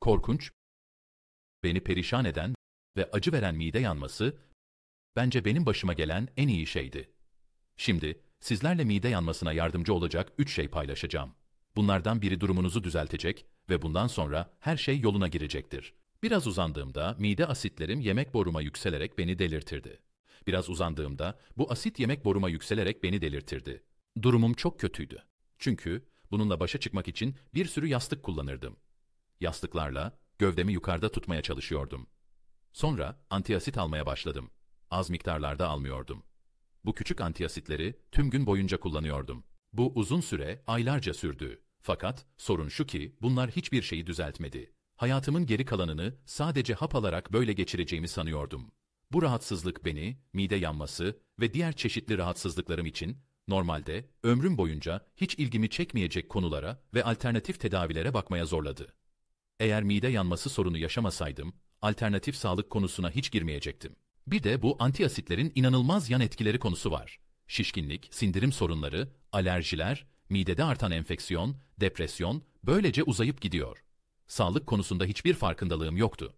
korkunç, beni perişan eden ve acı veren mide yanması, bence benim başıma gelen en iyi şeydi. Şimdi sizlerle mide yanmasına yardımcı olacak üç şey paylaşacağım. Bunlardan biri durumunuzu düzeltecek ve bundan sonra her şey yoluna girecektir. Biraz uzandığımda mide asitlerim yemek boruma yükselerek beni delirtirdi. Biraz uzandığımda bu asit yemek boruma yükselerek beni delirtirdi. Durumum çok kötüydü. Çünkü bununla başa çıkmak için bir sürü yastık kullanırdım. Yastıklarla gövdemi yukarıda tutmaya çalışıyordum. Sonra antiasit almaya başladım. Az miktarlarda almıyordum. Bu küçük antiasitleri tüm gün boyunca kullanıyordum. Bu uzun süre, aylarca sürdü. Fakat sorun şu ki bunlar hiçbir şeyi düzeltmedi. Hayatımın geri kalanını sadece hap alarak böyle geçireceğimi sanıyordum. Bu rahatsızlık beni, mide yanması ve diğer çeşitli rahatsızlıklarım için normalde ömrüm boyunca hiç ilgimi çekmeyecek konulara ve alternatif tedavilere bakmaya zorladı. Eğer mide yanması sorunu yaşamasaydım, alternatif sağlık konusuna hiç girmeyecektim. Bir de bu antiasitlerin inanılmaz yan etkileri konusu var. Şişkinlik, sindirim sorunları, alerjiler, midede artan enfeksiyon, depresyon böylece uzayıp gidiyor. Sağlık konusunda hiçbir farkındalığım yoktu.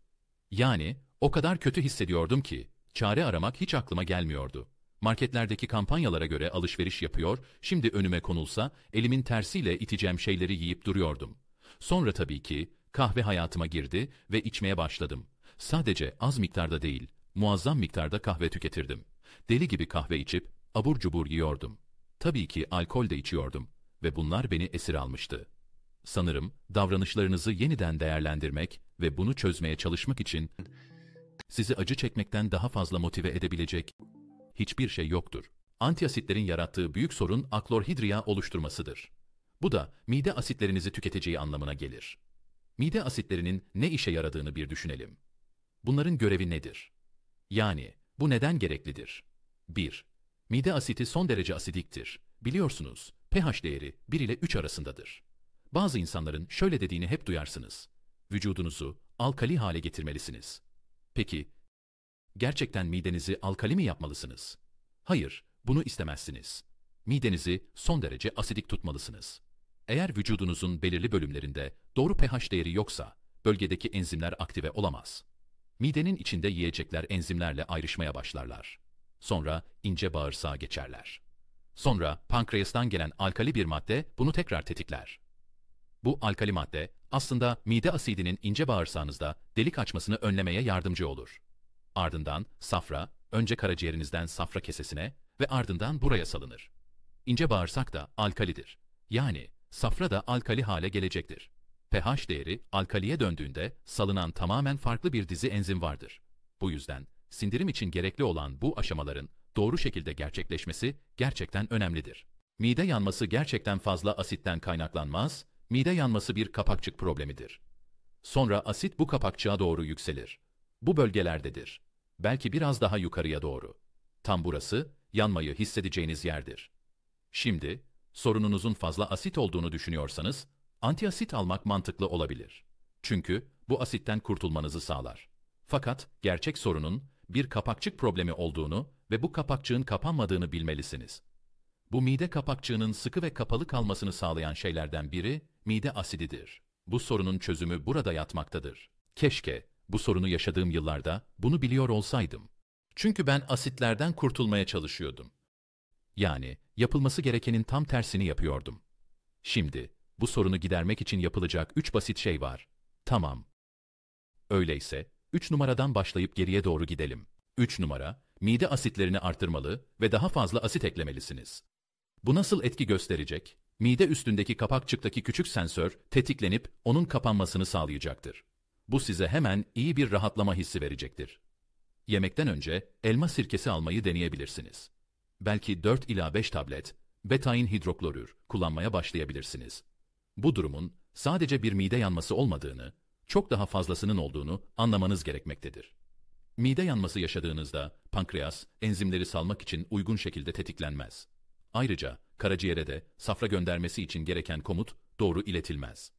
Yani o kadar kötü hissediyordum ki çare aramak hiç aklıma gelmiyordu. Marketlerdeki kampanyalara göre alışveriş yapıyor, şimdi önüme konulsa elimin tersiyle iteceğim şeyleri yiyip duruyordum. Sonra tabii ki kahve hayatıma girdi ve içmeye başladım. Sadece az miktarda değil, muazzam miktarda kahve tüketirdim. Deli gibi kahve içip abur cubur yiyordum. Tabii ki alkol de içiyordum ve bunlar beni esir almıştı. Sanırım davranışlarınızı yeniden değerlendirmek ve bunu çözmeye çalışmak için sizi acı çekmekten daha fazla motive edebilecek hiçbir şey yoktur. Antiasitlerin yarattığı büyük sorun aklorhidriya oluşturmasıdır. Bu da mide asitlerinizi tüketeceği anlamına gelir. Mide asitlerinin ne işe yaradığını bir düşünelim. Bunların görevi nedir? Yani, bu neden gereklidir? 1. Mide asiti son derece asidiktir. Biliyorsunuz, pH değeri 1 ile 3 arasındadır. Bazı insanların şöyle dediğini hep duyarsınız. Vücudunuzu alkali hale getirmelisiniz. Peki, gerçekten midenizi alkali mi yapmalısınız? Hayır, bunu istemezsiniz. Midenizi son derece asidik tutmalısınız. Eğer vücudunuzun belirli bölümlerinde doğru pH değeri yoksa, bölgedeki enzimler aktive olamaz. Midenin içinde yiyecekler enzimlerle ayrışmaya başlarlar. Sonra ince bağırsağa geçerler. Sonra pankreastan gelen alkali bir madde bunu tekrar tetikler. Bu alkali madde aslında mide asidinin ince bağırsağınızda delik açmasını önlemeye yardımcı olur. Ardından safra, önce karaciğerinizden safra kesesine ve ardından buraya salınır. İnce bağırsak da alkalidir. Yani safra da alkali hale gelecektir. pH değeri alkaliye döndüğünde salınan tamamen farklı bir dizi enzim vardır. Bu yüzden sindirim için gerekli olan bu aşamaların doğru şekilde gerçekleşmesi gerçekten önemlidir. Mide yanması gerçekten fazla asitten kaynaklanmaz, mide yanması bir kapakçık problemidir. Sonra asit bu kapakçığa doğru yükselir. Bu bölgelerdedir. Belki biraz daha yukarıya doğru. Tam burası, yanmayı hissedeceğiniz yerdir. Şimdi, sorununuzun fazla asit olduğunu düşünüyorsanız, antiasit almak mantıklı olabilir. Çünkü bu asitten kurtulmanızı sağlar. Fakat gerçek sorunun bir kapakçık problemi olduğunu ve bu kapakçığın kapanmadığını bilmelisiniz. Bu mide kapakçığının sıkı ve kapalı kalmasını sağlayan şeylerden biri mide asididir. Bu sorunun çözümü burada yatmaktadır. Keşke bu sorunu yaşadığım yıllarda bunu biliyor olsaydım. Çünkü ben asitlerden kurtulmaya çalışıyordum. Yani yapılması gerekenin tam tersini yapıyordum. Şimdi bu sorunu gidermek için yapılacak üç basit şey var. Tamam. Öyleyse üç numaradan başlayıp geriye doğru gidelim. Üç numara, mide asitlerini artırmalı ve daha fazla asit eklemelisiniz. Bu nasıl etki gösterecek? Mide üstündeki kapakçıktaki küçük sensör tetiklenip onun kapanmasını sağlayacaktır. Bu size hemen iyi bir rahatlama hissi verecektir. Yemekten önce elma sirkesi almayı deneyebilirsiniz belki 4 ila 5 tablet betain hidroklorür kullanmaya başlayabilirsiniz. Bu durumun sadece bir mide yanması olmadığını, çok daha fazlasının olduğunu anlamanız gerekmektedir. Mide yanması yaşadığınızda pankreas enzimleri salmak için uygun şekilde tetiklenmez. Ayrıca karaciğere de safra göndermesi için gereken komut doğru iletilmez.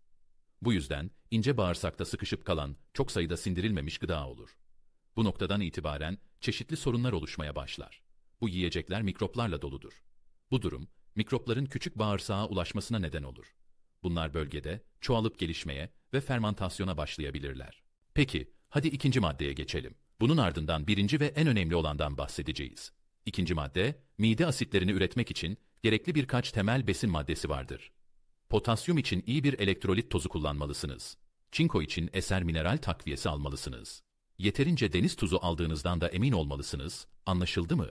Bu yüzden ince bağırsakta sıkışıp kalan çok sayıda sindirilmemiş gıda olur. Bu noktadan itibaren çeşitli sorunlar oluşmaya başlar. Bu yiyecekler mikroplarla doludur. Bu durum, mikropların küçük bağırsağa ulaşmasına neden olur. Bunlar bölgede çoğalıp gelişmeye ve fermantasyona başlayabilirler. Peki, hadi ikinci maddeye geçelim. Bunun ardından birinci ve en önemli olandan bahsedeceğiz. İkinci madde, mide asitlerini üretmek için gerekli birkaç temel besin maddesi vardır. Potasyum için iyi bir elektrolit tozu kullanmalısınız. Çinko için eser mineral takviyesi almalısınız. Yeterince deniz tuzu aldığınızdan da emin olmalısınız, anlaşıldı mı?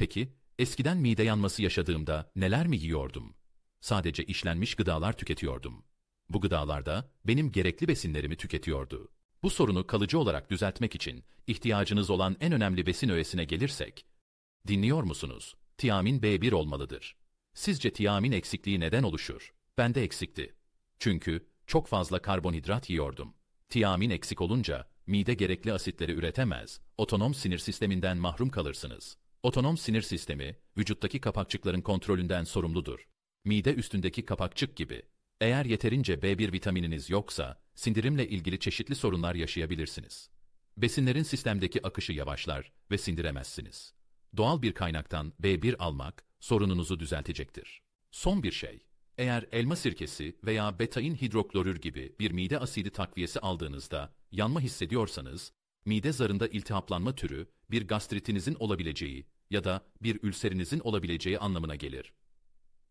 Peki, eskiden mide yanması yaşadığımda neler mi yiyordum? Sadece işlenmiş gıdalar tüketiyordum. Bu gıdalarda benim gerekli besinlerimi tüketiyordu. Bu sorunu kalıcı olarak düzeltmek için ihtiyacınız olan en önemli besin öğesine gelirsek, dinliyor musunuz? Tiamin B1 olmalıdır. Sizce tiamin eksikliği neden oluşur? Bende eksikti. Çünkü çok fazla karbonhidrat yiyordum. Tiamin eksik olunca mide gerekli asitleri üretemez, otonom sinir sisteminden mahrum kalırsınız. Otonom sinir sistemi, vücuttaki kapakçıkların kontrolünden sorumludur. Mide üstündeki kapakçık gibi. Eğer yeterince B1 vitamininiz yoksa, sindirimle ilgili çeşitli sorunlar yaşayabilirsiniz. Besinlerin sistemdeki akışı yavaşlar ve sindiremezsiniz. Doğal bir kaynaktan B1 almak, sorununuzu düzeltecektir. Son bir şey, eğer elma sirkesi veya betain hidroklorür gibi bir mide asidi takviyesi aldığınızda yanma hissediyorsanız, Mide zarında iltihaplanma türü, bir gastritinizin olabileceği ya da bir ülserinizin olabileceği anlamına gelir.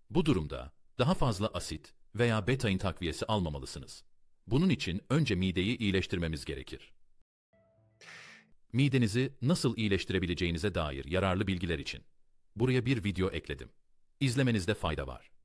Bu durumda daha fazla asit veya betain takviyesi almamalısınız. Bunun için önce mideyi iyileştirmemiz gerekir. Midenizi nasıl iyileştirebileceğinize dair yararlı bilgiler için buraya bir video ekledim. İzlemenizde fayda var.